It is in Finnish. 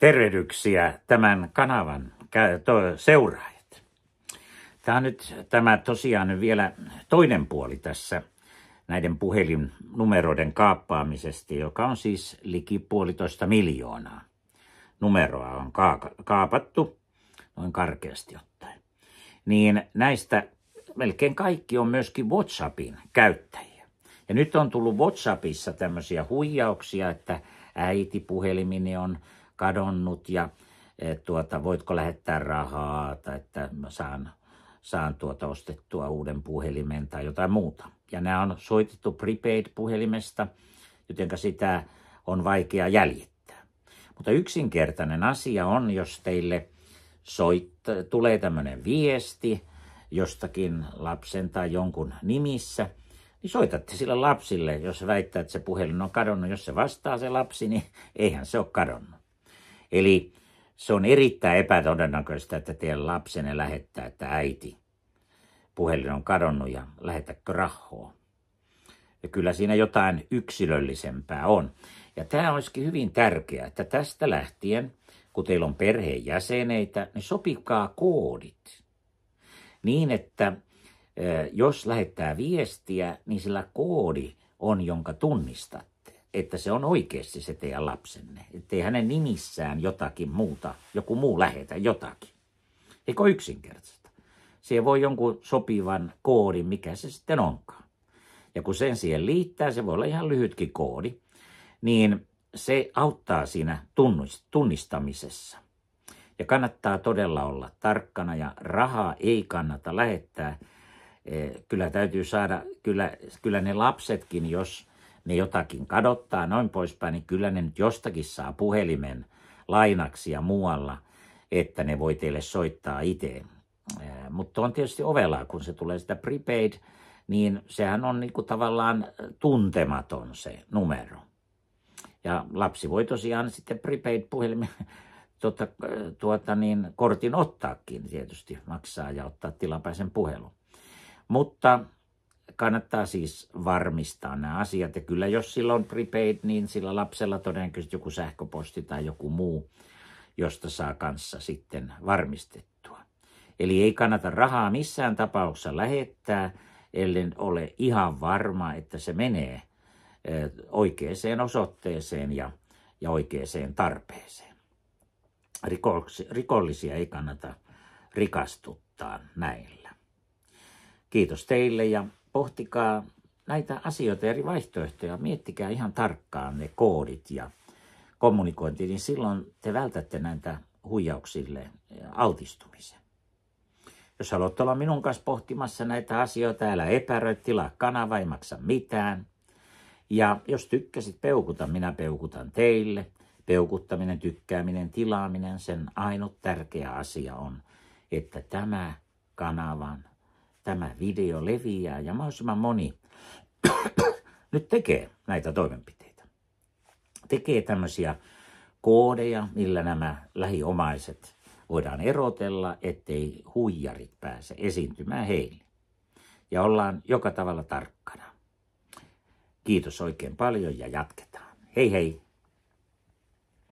tervehdyksiä tämän kanavan seuraajat. Tämä on nyt tämä tosiaan vielä toinen puoli tässä näiden puhelinnumeroiden kaappaamisesta, joka on siis liki puolitoista miljoonaa. Numeroa on kaapattu noin karkeasti ottaen. Niin näistä melkein kaikki on myöskin WhatsAppin käyttäjiä. Ja nyt on tullut WhatsAppissa tämmöisiä huijauksia, että äiti puhelimini on kadonnut ja e, tuota, voitko lähettää rahaa tai että mä saan, saan tuota ostettua uuden puhelimen tai jotain muuta. Ja nämä on soitettu prepaid-puhelimesta, joten sitä on vaikea jäljittää. Mutta yksinkertainen asia on, jos teille soitt- tulee tämmöinen viesti jostakin lapsen tai jonkun nimissä – niin soitatte sille lapsille, jos väittää, että se puhelin on kadonnut. Jos se vastaa se lapsi, niin eihän se ole kadonnut. Eli se on erittäin epätodennäköistä, että teidän lapsenne lähettää, että äiti, puhelin on kadonnut ja lähetäkö rahoa. Ja kyllä siinä jotain yksilöllisempää on. Ja tämä olisikin hyvin tärkeää, että tästä lähtien, kun teillä on perheenjäseneitä, niin sopikaa koodit. Niin, että eh, jos lähettää viestiä, niin sillä koodi on, jonka tunnistat että se on oikeasti se teidän lapsenne. ei hänen nimissään jotakin muuta, joku muu lähetä jotakin. Eikö yksinkertaista? Siihen voi jonkun sopivan koodin, mikä se sitten onkaan. Ja kun sen siihen liittää, se voi olla ihan lyhytkin koodi, niin se auttaa siinä tunnistamisessa. Ja kannattaa todella olla tarkkana ja rahaa ei kannata lähettää. Eh, kyllä täytyy saada, kyllä, kyllä ne lapsetkin, jos – ne jotakin kadottaa, noin poispäin, niin kyllä ne nyt jostakin saa puhelimen lainaksi ja muualla, että ne voi teille soittaa itse. Mutta on tietysti ovella, kun se tulee sitä prepaid, niin sehän on niinku tavallaan tuntematon se numero. Ja lapsi voi tosiaan sitten prepaid puhelimen tuota, tuota niin, kortin ottaakin tietysti, maksaa ja ottaa tilapäisen puhelun. Mutta kannattaa siis varmistaa nämä asiat. Ja kyllä jos sillä on prepaid, niin sillä lapsella todennäköisesti joku sähköposti tai joku muu, josta saa kanssa sitten varmistettua. Eli ei kannata rahaa missään tapauksessa lähettää, ellei ole ihan varma, että se menee oikeaan osoitteeseen ja, ja oikeaan tarpeeseen. Rikollisia ei kannata rikastuttaa näillä. Kiitos teille ja pohtikaa näitä asioita eri vaihtoehtoja, miettikää ihan tarkkaan ne koodit ja kommunikointi, niin silloin te vältätte näitä huijauksille altistumisen. Jos haluat olla minun kanssa pohtimassa näitä asioita, älä epäröi, tilaa kanava, ei maksa mitään. Ja jos tykkäsit peukuta, minä peukutan teille. Peukuttaminen, tykkääminen, tilaaminen, sen ainut tärkeä asia on, että tämä kanavan tämä video leviää ja mahdollisimman moni nyt tekee näitä toimenpiteitä. Tekee tämmöisiä koodeja, millä nämä lähiomaiset voidaan erotella, ettei huijarit pääse esiintymään heille. Ja ollaan joka tavalla tarkkana. Kiitos oikein paljon ja jatketaan. Hei hei!